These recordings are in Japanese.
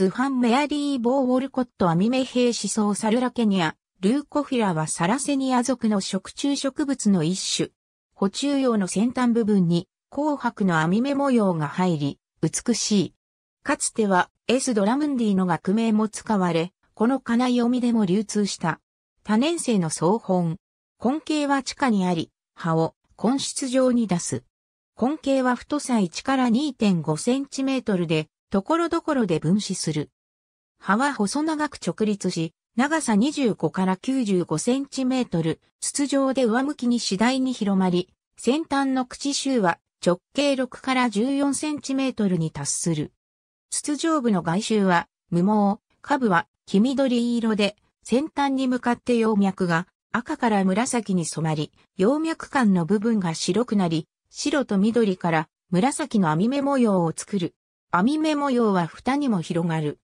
スファン・メアリー・ボー・ウォルコット・アミメヘイシサルラケニア、ルーコフィラはサラセニア族の食虫植物の一種。補虫用の先端部分に紅白の網目模様が入り、美しい。かつてはエスドラムンディの学名も使われ、この金読みでも流通した。多年生の総本。根茎は地下にあり、葉を根室状に出す。根茎は太さ1から2.5センチメートルで、ところどころで分子する。葉は細長く直立し、長さ25から95センチメートル、筒状で上向きに次第に広まり、先端の口周は直径6から14センチメートルに達する。筒状部の外周は無毛、下部は黄緑色で、先端に向かって葉脈が赤から紫に染まり、葉脈間の部分が白くなり、白と緑から紫の網目模様を作る。網目模様は蓋にも広がる。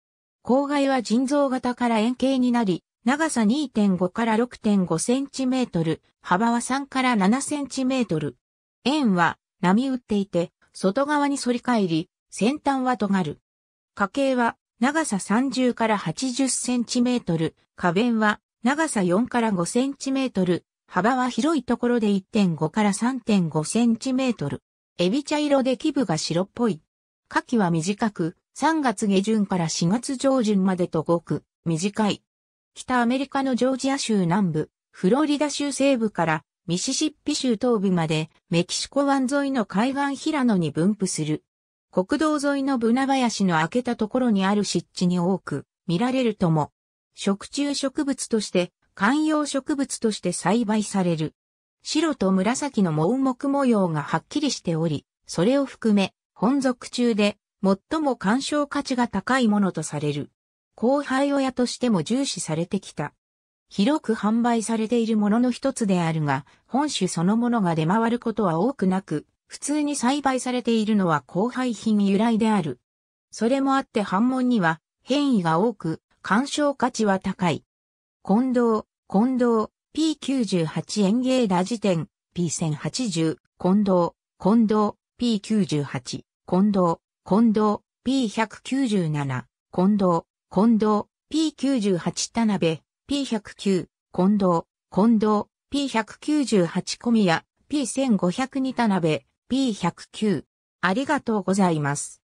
口蓋は腎臓型から円形になり、長さ2.5から6.5センチメートル、幅は3から7センチメートル。円は波打っていて、外側に反り返り、先端は尖る。花茎は長さ30から80センチメートル、花弁は長さ4から5センチメートル、幅は広いところで1.5から3.5センチメートル。エビ茶色で基部が白っぽい。夏季は短く、3月下旬から4月上旬までとごく短い。北アメリカのジョージア州南部、フロリダ州西部からミシシッピ州東部までメキシコ湾沿いの海岸平野に分布する。国道沿いのブナ林の開けたところにある湿地に多く見られるとも、食虫植物として観葉植物として栽培される。白と紫の盲目模様がはっきりしており、それを含め本属中で最も干渉価値が高いものとされる。後輩親としても重視されてきた。広く販売されているものの一つであるが、本種そのものが出回ることは多くなく、普通に栽培されているのは後輩品由来である。それもあって反問には変異が多く、干渉価値は高い。近藤、近藤、P98 園芸ラジ店、P1080、近藤、近藤、P98。近藤、近藤、P197、近藤、近藤、P98 田辺、P109、近藤、近藤、P198 小宮、P1502 田辺、P109。ありがとうございます。